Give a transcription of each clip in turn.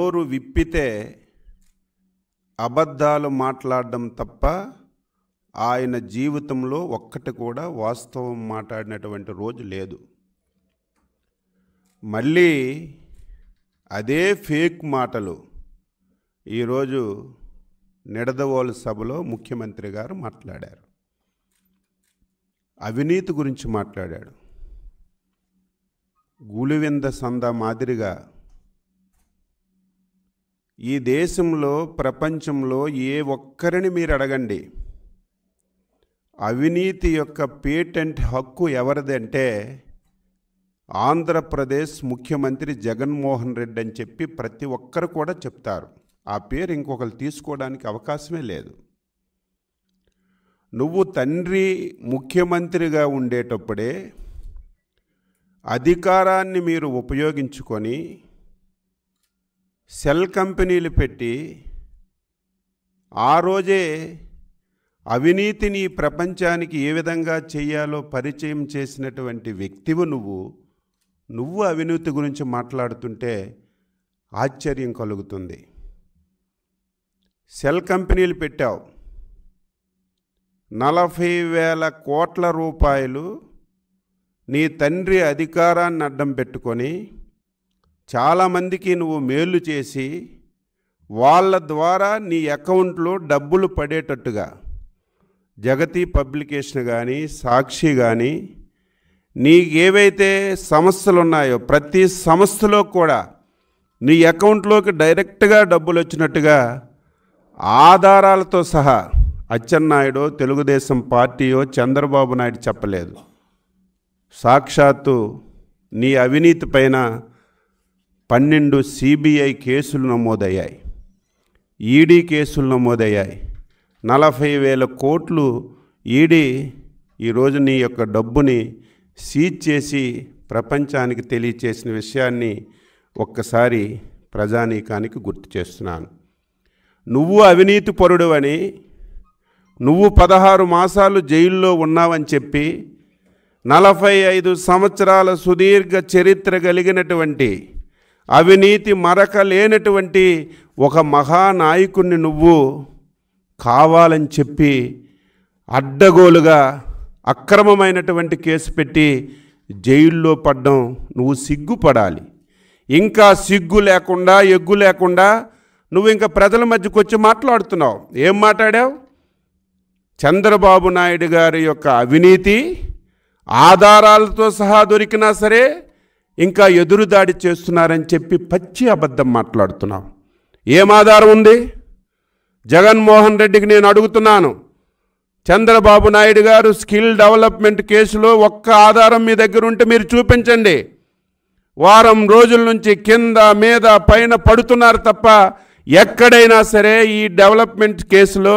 నోరు విప్పితే అబద్ధాలు మాట్లాడడం తప్ప ఆయన జీవితంలో ఒక్కటి కూడా వాస్తవం మాట్లాడినటువంటి రోజు లేదు మళ్ళీ అదే ఫేక్ మాటలు ఈరోజు నిడదవోలు సభలో ముఖ్యమంత్రి గారు మాట్లాడారు అవినీతి గురించి మాట్లాడాడు గులివింద సంద మాదిరిగా ఈ దేశంలో ప్రపంచంలో ఏ ఒక్కరిని మీరు అడగండి అవినీతి యొక్క పేటెంట్ హక్కు ఎవరిదంటే ఆంధ్రప్రదేశ్ ముఖ్యమంత్రి జగన్మోహన్ రెడ్డి అని చెప్పి ప్రతి ఒక్కరు కూడా చెప్తారు ఆ పేరు ఇంకొకరు తీసుకోవడానికి అవకాశమే లేదు నువ్వు తండ్రి ముఖ్యమంత్రిగా ఉండేటప్పుడే అధికారాన్ని మీరు ఉపయోగించుకొని సెల్ కంపెనీలు పెట్టి ఆ రోజే అవినీతిని ప్రపంచానికి ఏ విధంగా చేయాలో పరిచయం చేసినటువంటి వ్యక్తివు నువ్వు నువ్వు అవినీతి గురించి మాట్లాడుతుంటే ఆశ్చర్యం కలుగుతుంది సెల్ కంపెనీలు పెట్టావు నలభై వేల కోట్ల రూపాయలు నీ తండ్రి అధికారాన్ని అడ్డం పెట్టుకొని చాలామందికి నువ్వు మేలు చేసి వాళ్ళ ద్వారా నీ అకౌంట్లో డబ్బులు పడేటట్టుగా జగతి పబ్లికేషన్ కానీ సాక్షి కానీ నీకేవైతే సమస్యలు ఉన్నాయో ప్రతి సమస్యలో కూడా నీ అకౌంట్లోకి డైరెక్ట్గా డబ్బులు వచ్చినట్టుగా ఆధారాలతో సహా అచ్చెన్నాయుడు తెలుగుదేశం పార్టీయో చంద్రబాబు నాయుడు చెప్పలేదు సాక్షాత్తు నీ అవినీతి పైన పన్నెండు సిబిఐ కేసులు నమోదయ్యాయి ఈడీ కేసులు నమోదయ్యాయి నలభై వేల కోట్లు ఈడీ ఈరోజు నీ యొక్క డబ్బుని సీజ్ చేసి ప్రపంచానికి తెలియచేసిన విషయాన్ని ఒక్కసారి ప్రజానీకానికి గుర్తు చేస్తున్నాను నువ్వు అవినీతి పరుడు అని నువ్వు పదహారు మాసాలు జైల్లో ఉన్నావని చెప్పి నలభై ఐదు సంవత్సరాల సుదీర్ఘ చరిత్ర కలిగినటువంటి అవినీతి మరక లేనటువంటి ఒక మహానాయకుణ్ణి నువ్వు కావాలని చెప్పి అడ్డగోలుగా అక్రమమైనటువంటి కేసు పెట్టి జైల్లో పడ్డం నువ్వు సిగ్గుపడాలి ఇంకా సిగ్గు లేకుండా ఎగ్గు లేకుండా నువ్వు ఇంకా ప్రజల మధ్యకు వచ్చి మాట్లాడుతున్నావు ఏం మాట్లాడావు చంద్రబాబు నాయుడు గారి యొక్క అవినీతి ఆధారాలతో సహా దొరికినా సరే ఇంకా ఎదురుదాడి చేస్తున్నారని చెప్పి పచ్చి అబద్ధం మాట్లాడుతున్నావు ఏం ఆధారం ఉంది జగన్మోహన్ రెడ్డికి నేను అడుగుతున్నాను చంద్రబాబు నాయుడు గారు స్కిల్ డెవలప్మెంట్ కేసులో ఒక్క ఆధారం మీ దగ్గర ఉంటే మీరు చూపించండి వారం రోజుల నుంచి కింద మీద పైన పడుతున్నారు తప్ప ఎక్కడైనా సరే ఈ డెవలప్మెంట్ కేసులో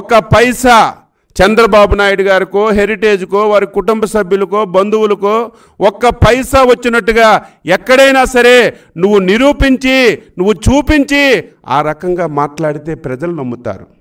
ఒక పైసా చంద్రబాబు నాయుడు గారికో హెరిటేజ్కో వారి కుటుంబ సభ్యులకో బంధువులకో ఒక్క పైసా వచ్చినట్టుగా ఎక్కడైనా సరే నువ్వు నిరూపించి నువ్వు చూపించి ఆ రకంగా మాట్లాడితే ప్రజలు నమ్ముతారు